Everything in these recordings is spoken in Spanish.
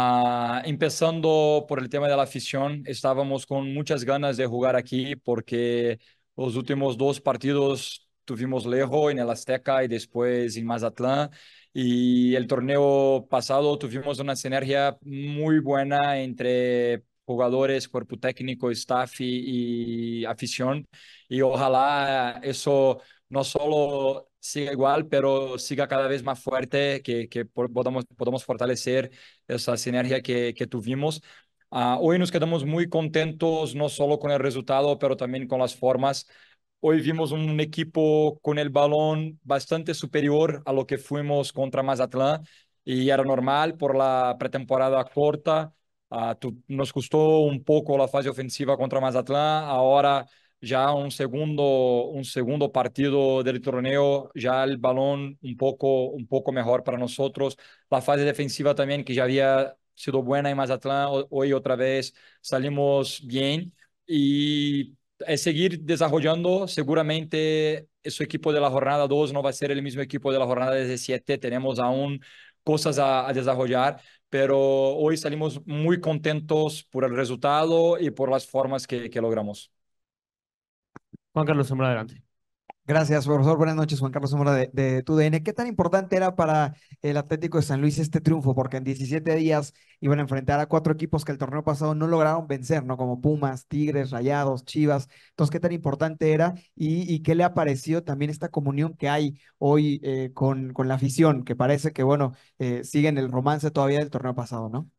Ah, empezando por el tema de la afición, estábamos con muchas ganas de jugar aquí porque los últimos dos partidos tuvimos lejos en el Azteca y después en Mazatlán. Y el torneo pasado tuvimos una sinergia muy buena entre jugadores, cuerpo técnico, staff y afición. Y ojalá eso no solo siga igual, pero siga cada vez más fuerte, que, que podamos, podamos fortalecer esa sinergia que, que tuvimos. Ah, hoy nos quedamos muy contentos, no solo con el resultado, pero también con las formas. Hoy vimos un equipo con el balón bastante superior a lo que fuimos contra Mazatlán y era normal por la pretemporada corta. Ah, nos gustó un poco la fase ofensiva contra Mazatlán. Ahora ya un segundo, un segundo partido del torneo, ya el balón un poco, un poco mejor para nosotros. La fase defensiva también, que ya había sido buena en Mazatlán, hoy otra vez salimos bien y es seguir desarrollando. Seguramente su equipo de la jornada 2 no va a ser el mismo equipo de la jornada 17, tenemos aún cosas a, desarrollar pero hoy salimos muy contentos por el resultado y por las formas que logramos. Juan Carlos Zamora, adelante. Gracias, profesor. Buenas noches, Juan Carlos Zamora de, de TUDN. ¿Qué tan importante era para el Atlético de San Luis este triunfo? Porque en 17 días iban a enfrentar a cuatro equipos que el torneo pasado no lograron vencer, ¿no? Como Pumas, Tigres, Rayados, Chivas. Entonces, ¿qué tan importante era y, qué le ha parecido también esta comunión que hay hoy eh, con, la afición? Que parece que, bueno, eh, siguen el romance todavía del torneo pasado, ¿no?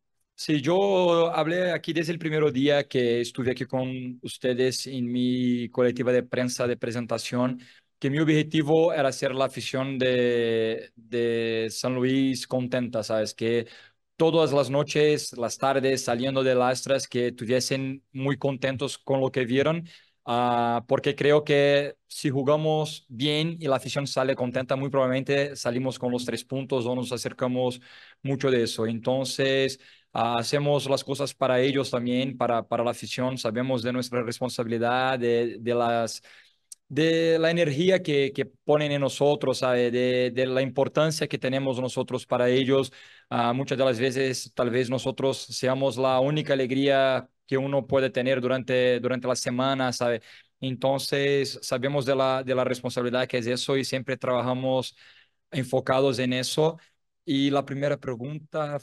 Sí, yo hablé aquí desde el primer día que estuve aquí con ustedes en mi colectiva de prensa de presentación, que mi objetivo era hacer la afición de, de San Luis contenta, ¿sabes? Que todas las noches, las tardes, saliendo de Lastras, que estuviesen muy contentos con lo que vieron, ah, porque creo que si jugamos bien y la afición sale contenta, muy probablemente salimos con los tres puntos o nos acercamos mucho de eso. Entonces, Ah, hacemos las cosas para ellos también, para, para la afición. Sabemos de nuestra responsabilidad, de, de las de la energía que, que ponen en nosotros, De, de, la importancia que tenemos nosotros para ellos. Ah, muchas de las veces tal vez nosotros seamos la única alegría que uno puede tener durante, durante la semana, ¿sabe? Entonces, sabemos de la, de la responsabilidad que es eso y siempre trabajamos enfocados en eso. Y la primera pregunta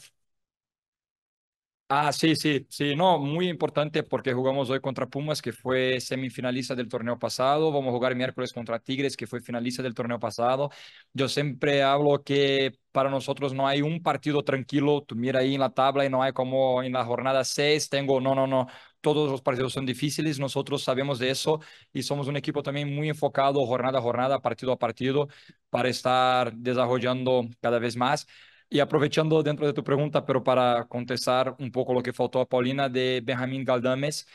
Ah, sí, sí, sí, no, muy importante porque jugamos hoy contra Pumas, que fue semifinalista del torneo pasado, vamos a jugar miércoles contra Tigres, que fue finalista del torneo pasado. Yo siempre hablo que para nosotros no hay un partido tranquilo, tú mira ahí en la tabla y no hay como en la jornada 6, tengo, no, no, no, todos los partidos son difíciles, nosotros sabemos de eso y somos un equipo también muy enfocado jornada a jornada, partido a partido, para estar desarrollando cada vez más. Y aprovechando dentro de tu pregunta, pero para contestar un poco lo que faltó a Paulina de Benjamín Galdámez,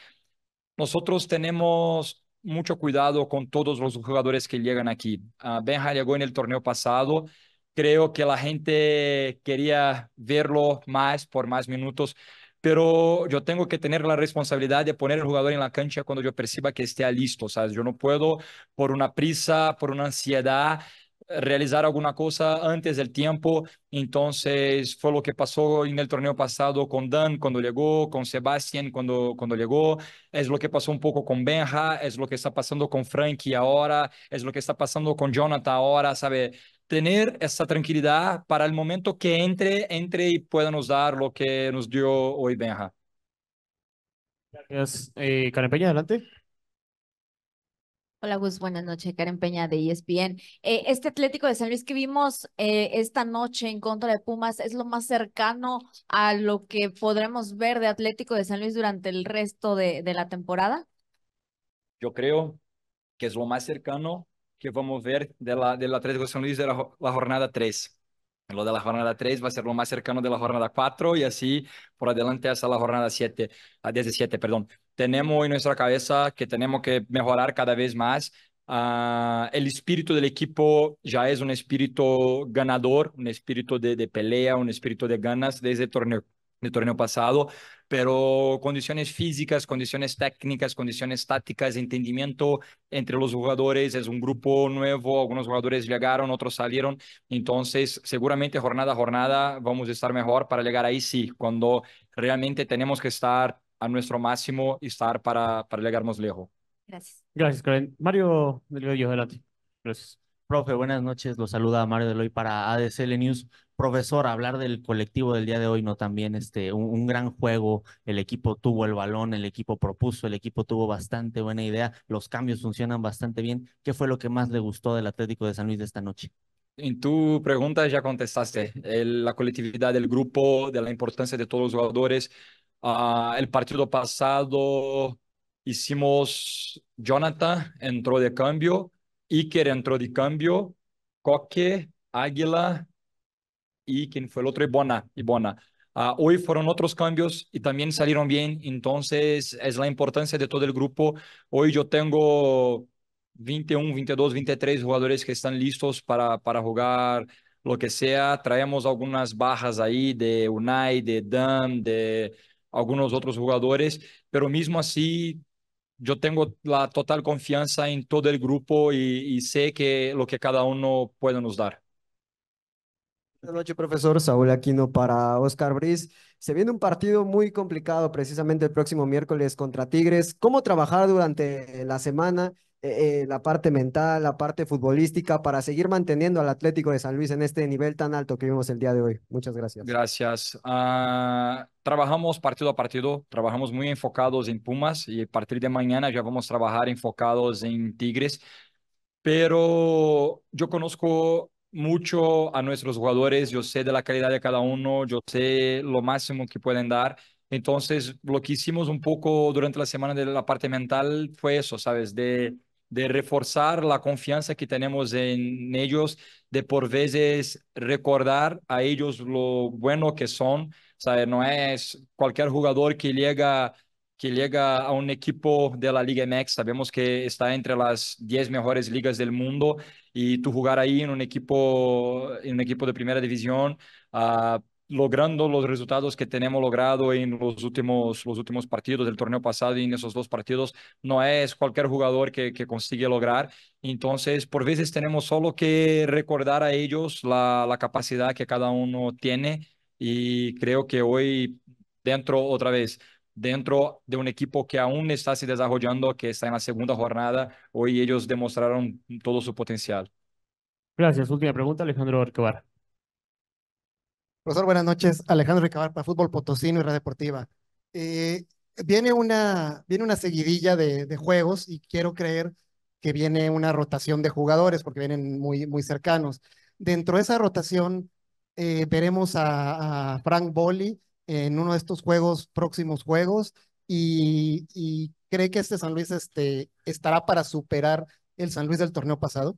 nosotros tenemos mucho cuidado con todos los jugadores que llegan aquí. Ah, Benja llegó en el torneo pasado. Creo que la gente quería verlo más por más minutos, pero yo tengo que tener la responsabilidad de poner el jugador en la cancha cuando yo perciba que esté listo. ¿sabes? Yo no puedo por una prisa, por una ansiedad, realizar alguna cosa antes del tiempo. Entonces fue lo que pasó en el torneo pasado con Dan cuando llegó, con Sebastián cuando, cuando llegó, es lo que pasó un poco con Benja, es lo que está pasando con Frankie ahora, es lo que está pasando con Jonathan ahora, ¿sabe? Tener esa tranquilidad para el momento que entre, entre y pueda nos dar lo que nos dio hoy Benja. Gracias. Eh, adelante. Hola Gus, buenas noches. Karen Peña de ESPN. Eh, este Atlético de San Luis que vimos eh, esta noche en contra de Pumas es lo más cercano a lo que podremos ver de Atlético de San Luis durante el resto de, la temporada. Yo creo que es lo más cercano que vamos a ver de la, del Atlético de San Luis de la, jornada 3. Lo de la jornada 3 va a ser lo más cercano de la jornada 4 y así por adelante hasta la jornada 7, a 17, perdón tenemos en nuestra cabeza que tenemos que mejorar cada vez más. Ah, el espíritu del equipo ya es un espíritu ganador, un espíritu de, de pelea, un espíritu de ganas desde torneo, el torneo pasado, pero condiciones físicas, condiciones técnicas, condiciones tácticas, entendimiento entre los jugadores, es un grupo nuevo, algunos jugadores llegaron, otros salieron, entonces seguramente jornada a jornada vamos a estar mejor para llegar ahí sí, cuando realmente tenemos que estar a nuestro máximo y estar para, para llegar lejos. Gracias. Gracias, Karen. Mario Delgadillo, adelante. Gracias. Profe, buenas noches. Los saluda Mario hoy para ADCL News. Profesor, hablar del colectivo del día de hoy, no también este, un, gran juego. El equipo tuvo el balón, el equipo propuso, el equipo tuvo bastante buena idea. Los cambios funcionan bastante bien. ¿Qué fue lo que más le gustó del Atlético de San Luis de esta noche? En tu pregunta ya contestaste la colectividad del grupo, de la importancia de todos los jugadores. Ah, el partido pasado hicimos Jonathan entró de cambio, Iker entró de cambio, Coque, Águila y quien fue el otro, Ibona. Ah, hoy fueron otros cambios y también salieron bien, entonces es la importancia de todo el grupo. Hoy yo tengo 21, 22, 23 jugadores que están listos para, para jugar lo que sea. Traemos algunas bajas ahí de Unai, de Dan, de algunos otros jugadores, pero mismo así yo tengo la total confianza en todo el grupo y, sé que lo que cada uno puede nos dar. Buenas noches, profesor Saúl Aquino para Oscar Briz. Se viene un partido muy complicado precisamente el próximo miércoles contra Tigres. ¿Cómo trabajar durante la semana eh, la parte mental, la parte futbolística, para seguir manteniendo al Atlético de San Luis en este nivel tan alto que vimos el día de hoy. Muchas gracias. Gracias. Ah, trabajamos partido a partido, trabajamos muy enfocados en Pumas y a partir de mañana ya vamos a trabajar enfocados en Tigres, pero yo conozco mucho a nuestros jugadores, yo sé de la calidad de cada uno, yo sé lo máximo que pueden dar. Entonces, lo que hicimos un poco durante la semana de la parte mental fue eso, ¿sabes? De de reforzar la confianza que tenemos en ellos, de por veces recordar a ellos lo bueno que son. No es cualquier jugador que llega, que llega a un equipo de la Liga MX. Sabemos que está entre las 10 mejores ligas del mundo y tú jugar ahí en un equipo, en un equipo de primera división. Ah, logrando los resultados que tenemos logrado en los últimos, los últimos partidos del torneo pasado y en esos dos partidos, no es cualquier jugador que, consigue lograr. Entonces, por veces tenemos solo que recordar a ellos la, capacidad que cada uno tiene y creo que hoy, dentro otra vez, dentro de un equipo que aún está se desarrollando, que está en la segunda jornada, hoy ellos demostraron todo su potencial. Gracias. Última pregunta, Alejandro Arquebar Profesor, buenas noches. Alejandro Ricabar para Fútbol Potosino y Radio Deportiva. Eh, viene, una, viene una seguidilla de, juegos y quiero creer que viene una rotación de jugadores porque vienen muy, muy cercanos. Dentro de esa rotación eh, veremos a, Frank Bolli en uno de estos juegos, próximos juegos, y, y cree que este San Luis este, estará para superar el San Luis del torneo pasado?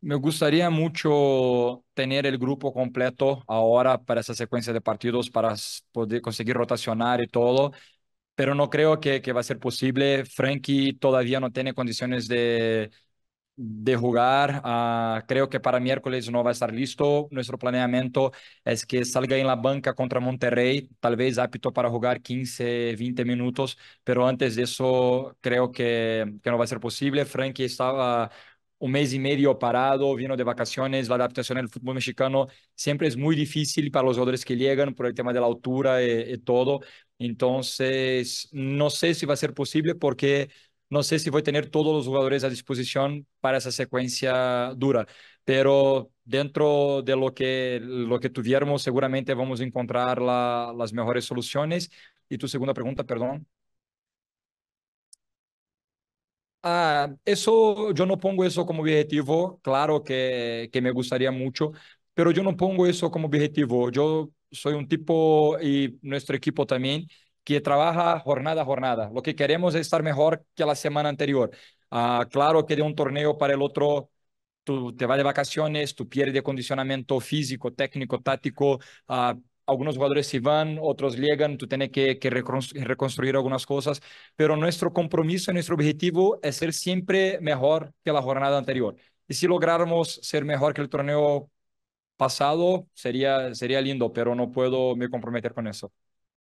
Me gustaría mucho tener el grupo completo ahora para esa secuencia de partidos para poder conseguir rotacionar y todo, pero no creo que, que va a ser posible. Frankie todavía no tiene condiciones de, de jugar. Ah, creo que para miércoles no va a estar listo. Nuestro planeamiento es que salga en la banca contra Monterrey, tal vez apto para jugar 15, 20 minutos, pero antes de eso creo que, que no va a ser posible. Frankie estaba un mes y medio parado, vino de vacaciones, la adaptación al fútbol mexicano siempre es muy difícil para los jugadores que llegan por el tema de la altura y, eh, eh, todo. Entonces, no sé si va a ser posible porque no sé si voy a tener todos los jugadores a disposición para esa secuencia dura, pero dentro de lo que, lo que tuviéramos, seguramente vamos a encontrar las mejores soluciones. Y tu segunda pregunta, perdón. Ah, eso, yo no pongo eso como objetivo, claro que, que me gustaría mucho, pero yo no pongo eso como objetivo. Yo soy un tipo y nuestro equipo también que trabaja jornada a jornada. Lo que queremos es estar mejor que la semana anterior. Ah, claro que de un torneo para el otro tú te vas de vacaciones, tú pierdes condicionamiento físico, técnico, táctico, ah, algunos jugadores se van, otros llegan, tú tienes que, que reconstruir algunas cosas, pero nuestro compromiso, nuestro objetivo es ser siempre mejor que la jornada anterior. Y si lográramos ser mejor que el torneo pasado, sería, sería lindo, pero no puedo me comprometer con eso.